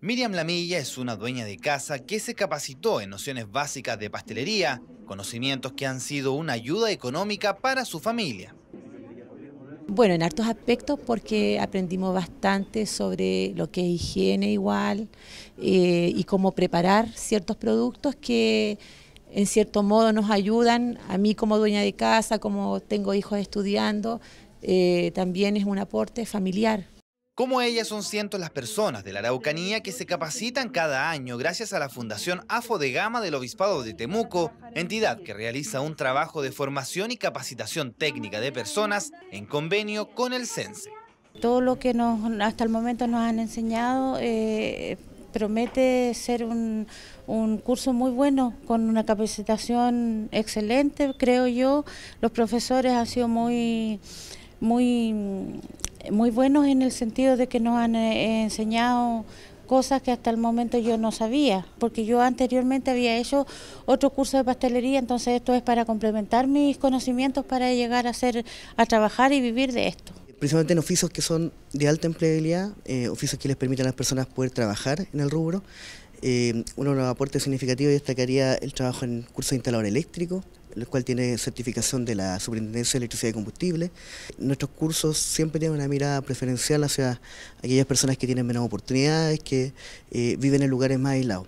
Miriam Lamilla es una dueña de casa que se capacitó en nociones básicas de pastelería, conocimientos que han sido una ayuda económica para su familia. Bueno, en hartos aspectos porque aprendimos bastante sobre lo que es higiene igual eh, y cómo preparar ciertos productos que en cierto modo nos ayudan, a mí como dueña de casa, como tengo hijos estudiando, eh, también es un aporte familiar. Como ella son cientos las personas de la Araucanía que se capacitan cada año gracias a la Fundación AFO de Gama del Obispado de Temuco, entidad que realiza un trabajo de formación y capacitación técnica de personas en convenio con el CENSE. Todo lo que nos, hasta el momento nos han enseñado eh, promete ser un, curso muy bueno, con una capacitación excelente, creo yo. Los profesores han sido muy muy muy buenos en el sentido de que nos han eh, enseñado cosas que hasta el momento yo no sabía, porque yo anteriormente había hecho otro curso de pastelería, entonces esto es para complementar mis conocimientos para llegar a ser, a trabajar y vivir de esto. Principalmente en oficios que son de alta empleabilidad, eh, oficios que les permiten a las personas poder trabajar en el rubro, eh, uno de los aportes significativos destacaría el trabajo en curso de instalador eléctrico, el cual tiene certificación de la Superintendencia de Electricidad y Combustible. Nuestros cursos siempre tienen una mirada preferencial hacia aquellas personas que tienen menos oportunidades, que eh, viven en lugares más aislados.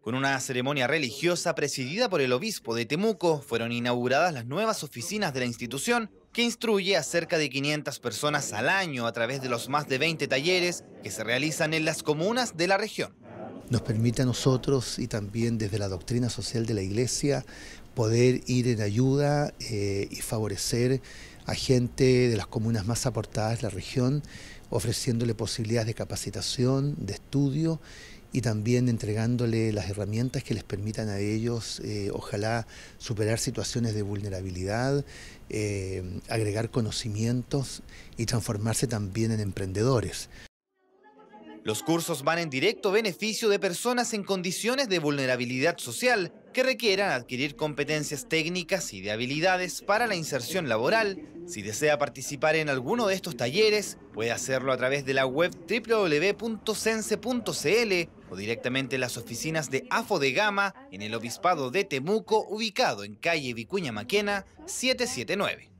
Con una ceremonia religiosa presidida por el obispo de Temuco, fueron inauguradas las nuevas oficinas de la institución que instruye a cerca de 500 personas al año a través de los más de 20 talleres que se realizan en las comunas de la región nos permite a nosotros y también desde la doctrina social de la Iglesia poder ir en ayuda eh, y favorecer a gente de las comunas más aportadas de la región, ofreciéndole posibilidades de capacitación, de estudio y también entregándole las herramientas que les permitan a ellos, eh, ojalá, superar situaciones de vulnerabilidad, eh, agregar conocimientos y transformarse también en emprendedores. Los cursos van en directo beneficio de personas en condiciones de vulnerabilidad social que requieran adquirir competencias técnicas y de habilidades para la inserción laboral. Si desea participar en alguno de estos talleres, puede hacerlo a través de la web www.sense.cl o directamente en las oficinas de AFO de Gama en el Obispado de Temuco, ubicado en calle Vicuña Maquena 779.